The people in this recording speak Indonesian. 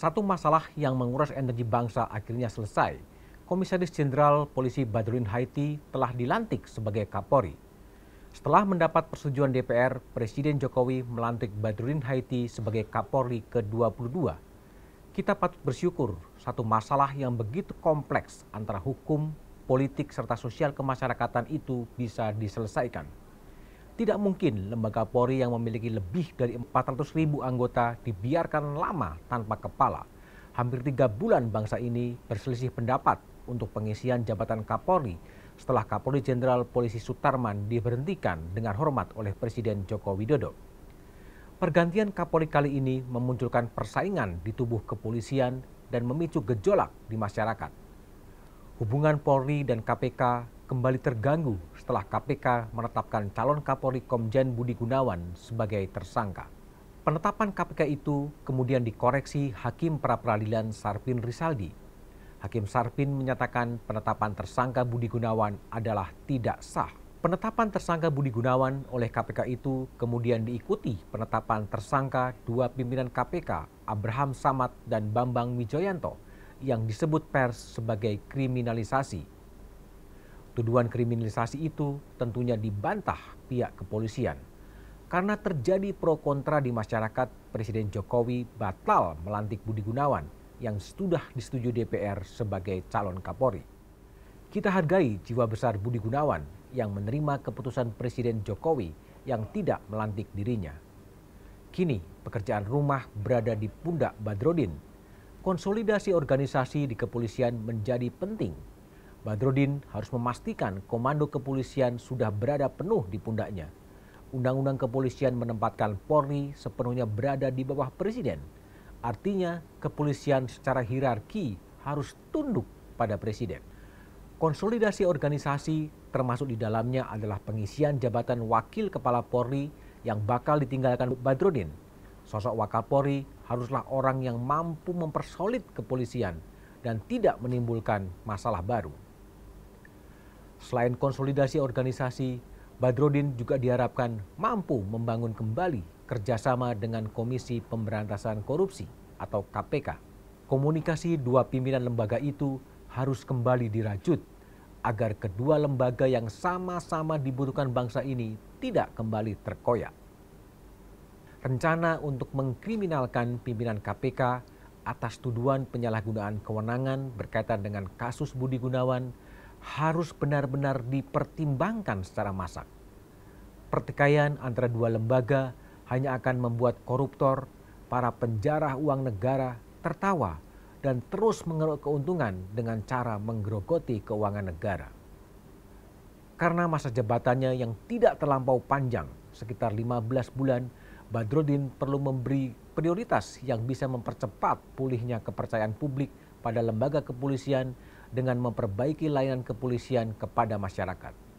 satu masalah yang menguras energi bangsa akhirnya selesai. Komisaris Jenderal Polisi Badrulin Haiti telah dilantik sebagai Kapolri. Setelah mendapat persetujuan DPR, Presiden Jokowi melantik Badrulin Haiti sebagai Kapolri ke-22. Kita patut bersyukur satu masalah yang begitu kompleks antara hukum, politik, serta sosial kemasyarakatan itu bisa diselesaikan. Tidak mungkin lembaga Polri yang memiliki lebih dari 400 ribu anggota dibiarkan lama tanpa kepala. Hampir tiga bulan bangsa ini berselisih pendapat untuk pengisian jabatan Kapolri setelah Kapolri Jenderal Polisi Sutarman diberhentikan dengan hormat oleh Presiden Joko Widodo. Pergantian Kapolri kali ini memunculkan persaingan di tubuh kepolisian dan memicu gejolak di masyarakat. Hubungan Polri dan KPK kembali terganggu setelah KPK menetapkan calon Kapolri Komjen Budi Gunawan sebagai tersangka. Penetapan KPK itu kemudian dikoreksi Hakim Pra-Peradilan Sarpin Risaldi. Hakim Sarpin menyatakan penetapan tersangka Budi Gunawan adalah tidak sah. Penetapan tersangka Budi Gunawan oleh KPK itu kemudian diikuti penetapan tersangka dua pimpinan KPK, Abraham Samad dan Bambang Wijoyanto, yang disebut pers sebagai kriminalisasi Tuduhan kriminalisasi itu tentunya dibantah pihak kepolisian. Karena terjadi pro kontra di masyarakat, Presiden Jokowi batal melantik Budi Gunawan yang sudah disetujui DPR sebagai calon Kapolri. Kita hargai jiwa besar Budi Gunawan yang menerima keputusan Presiden Jokowi yang tidak melantik dirinya. Kini pekerjaan rumah berada di pundak Badrodin. Konsolidasi organisasi di kepolisian menjadi penting Badrodin harus memastikan komando kepolisian sudah berada penuh di pundaknya. Undang-undang kepolisian menempatkan Polri sepenuhnya berada di bawah presiden. Artinya, kepolisian secara hierarki harus tunduk pada presiden. Konsolidasi organisasi termasuk di dalamnya adalah pengisian jabatan wakil kepala Polri yang bakal ditinggalkan Badrodin. Sosok Polri haruslah orang yang mampu mempersolid kepolisian dan tidak menimbulkan masalah baru. Selain konsolidasi organisasi, Badrodin juga diharapkan mampu membangun kembali kerjasama dengan Komisi Pemberantasan Korupsi atau KPK. Komunikasi dua pimpinan lembaga itu harus kembali dirajut agar kedua lembaga yang sama-sama dibutuhkan bangsa ini tidak kembali terkoyak. Rencana untuk mengkriminalkan pimpinan KPK atas tuduhan penyalahgunaan kewenangan berkaitan dengan kasus Budi Gunawan harus benar-benar dipertimbangkan secara masak. Pertikaian antara dua lembaga hanya akan membuat koruptor, para penjarah uang negara tertawa dan terus mengeruk keuntungan dengan cara menggerogoti keuangan negara. Karena masa jabatannya yang tidak terlampau panjang, sekitar 15 bulan, Badrodin perlu memberi prioritas yang bisa mempercepat pulihnya kepercayaan publik pada lembaga kepolisian dengan memperbaiki layanan kepolisian kepada masyarakat